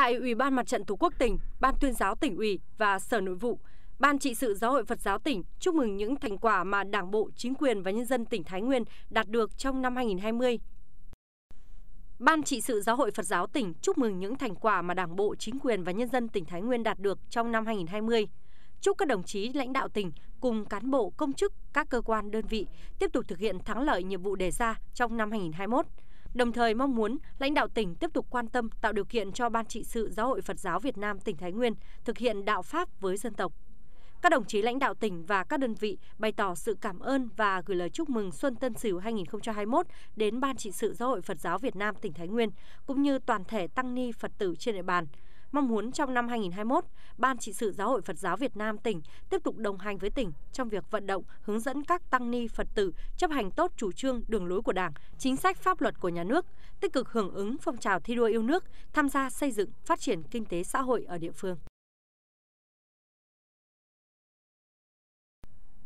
Tại Ủy ban Mặt trận Tổ quốc tỉnh, Ban tuyên giáo tỉnh ủy và Sở Nội vụ, Ban trị sự Giáo hội Phật giáo tỉnh chúc mừng những thành quả mà Đảng bộ, chính quyền và nhân dân tỉnh Thái Nguyên đạt được trong năm 2020. Ban trị sự Giáo hội Phật giáo tỉnh chúc mừng những thành quả mà Đảng bộ, chính quyền và nhân dân tỉnh Thái Nguyên đạt được trong năm 2020. Chúc các đồng chí lãnh đạo tỉnh cùng cán bộ, công chức, các cơ quan, đơn vị tiếp tục thực hiện thắng lợi nhiệm vụ đề ra trong năm 2021 đồng thời mong muốn lãnh đạo tỉnh tiếp tục quan tâm tạo điều kiện cho Ban trị sự Giáo hội Phật giáo Việt Nam tỉnh Thái Nguyên thực hiện đạo Pháp với dân tộc. Các đồng chí lãnh đạo tỉnh và các đơn vị bày tỏ sự cảm ơn và gửi lời chúc mừng Xuân Tân Sửu 2021 đến Ban trị sự Giáo hội Phật giáo Việt Nam tỉnh Thái Nguyên cũng như toàn thể tăng ni Phật tử trên địa bàn – mong muốn trong năm 2021, Ban trị sự Giáo hội Phật giáo Việt Nam tỉnh tiếp tục đồng hành với tỉnh trong việc vận động, hướng dẫn các tăng ni Phật tử chấp hành tốt chủ trương đường lối của Đảng, chính sách pháp luật của nhà nước, tích cực hưởng ứng phong trào thi đua yêu nước, tham gia xây dựng, phát triển kinh tế xã hội ở địa phương.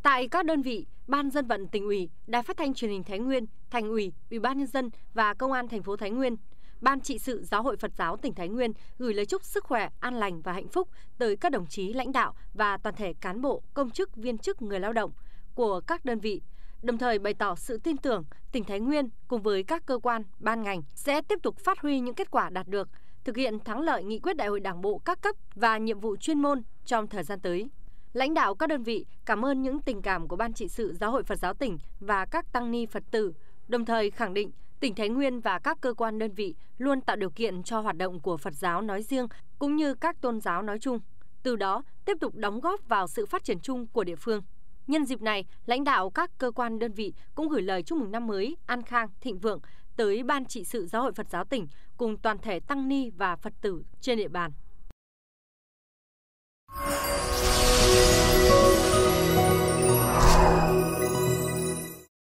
Tại các đơn vị, Ban dân vận tỉnh ủy, Đài phát thanh truyền hình Thái Nguyên, Thành ủy, Ủy ban nhân dân và Công an thành phố Thái Nguyên Ban trị sự Giáo hội Phật giáo tỉnh Thái Nguyên gửi lời chúc sức khỏe, an lành và hạnh phúc tới các đồng chí lãnh đạo và toàn thể cán bộ, công chức, viên chức, người lao động của các đơn vị, đồng thời bày tỏ sự tin tưởng tỉnh Thái Nguyên cùng với các cơ quan, ban ngành sẽ tiếp tục phát huy những kết quả đạt được, thực hiện thắng lợi nghị quyết đại hội đảng bộ các cấp và nhiệm vụ chuyên môn trong thời gian tới. Lãnh đạo các đơn vị cảm ơn những tình cảm của Ban trị sự Giáo hội Phật giáo tỉnh và các tăng ni Phật tử, đồng thời khẳng định tỉnh Thái Nguyên và các cơ quan đơn vị luôn tạo điều kiện cho hoạt động của Phật giáo nói riêng cũng như các tôn giáo nói chung, từ đó tiếp tục đóng góp vào sự phát triển chung của địa phương. Nhân dịp này, lãnh đạo các cơ quan đơn vị cũng gửi lời chúc mừng năm mới an khang, thịnh vượng tới Ban trị sự Giáo hội Phật giáo tỉnh cùng toàn thể tăng ni và Phật tử trên địa bàn.